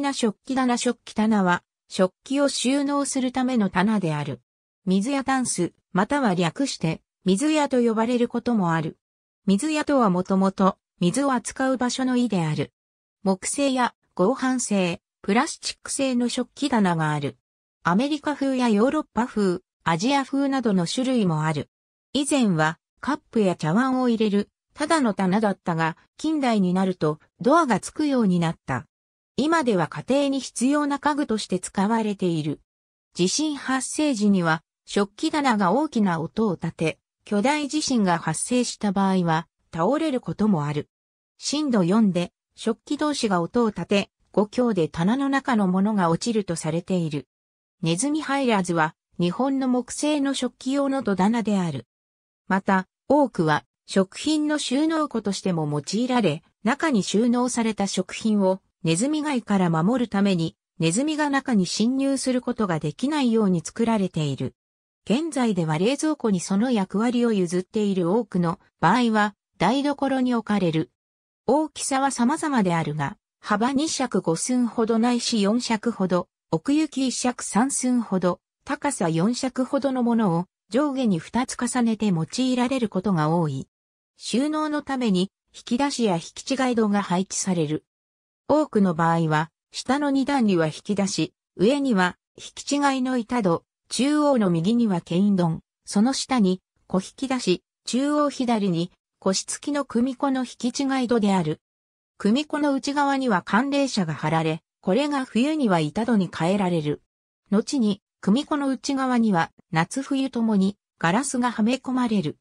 な食器棚食器棚は、食器を収納するための棚である。水屋タンス、または略して、水屋と呼ばれることもある。水屋とはもともと、水を扱う場所の意である。木製や合板製、プラスチック製の食器棚がある。アメリカ風やヨーロッパ風、アジア風などの種類もある。以前はカップや茶碗を入れる、ただの棚だったが、近代になるとドアがつくようになった。今では家庭に必要な家具として使われている。地震発生時には食器棚が大きな音を立て、巨大地震が発生した場合は倒れることもある。震度4で食器同士が音を立て、5強で棚の中のものが落ちるとされている。ネズミ入らずは日本の木製の食器用の戸棚である。また、多くは食品の収納庫としても用いられ、中に収納された食品をネズミ害から守るために、ネズミが中に侵入することができないように作られている。現在では冷蔵庫にその役割を譲っている多くの場合は台所に置かれる。大きさは様々であるが、幅2尺5寸ほどないし4尺ほど、奥行き1尺3寸ほど、高さ4尺ほどのものを上下に2つ重ねて用いられることが多い。収納のために引き出しや引き違い戸が配置される。多くの場合は、下の2段には引き出し、上には引き違いの板戸、中央の右にはケインドン、その下に小引き出し、中央左に腰付きの組子の引き違い戸である。組子の内側には寒冷車が貼られ、これが冬には板戸に変えられる。後に、組子の内側には夏冬ともにガラスがはめ込まれる。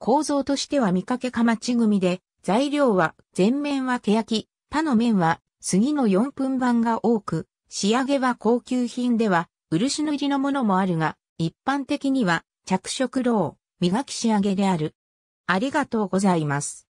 構造としては見かけかまち組で、材料は全面は欅、他の面は杉の4分版が多く、仕上げは高級品では漆塗りのものもあるが、一般的には着色ロー、磨き仕上げである。ありがとうございます。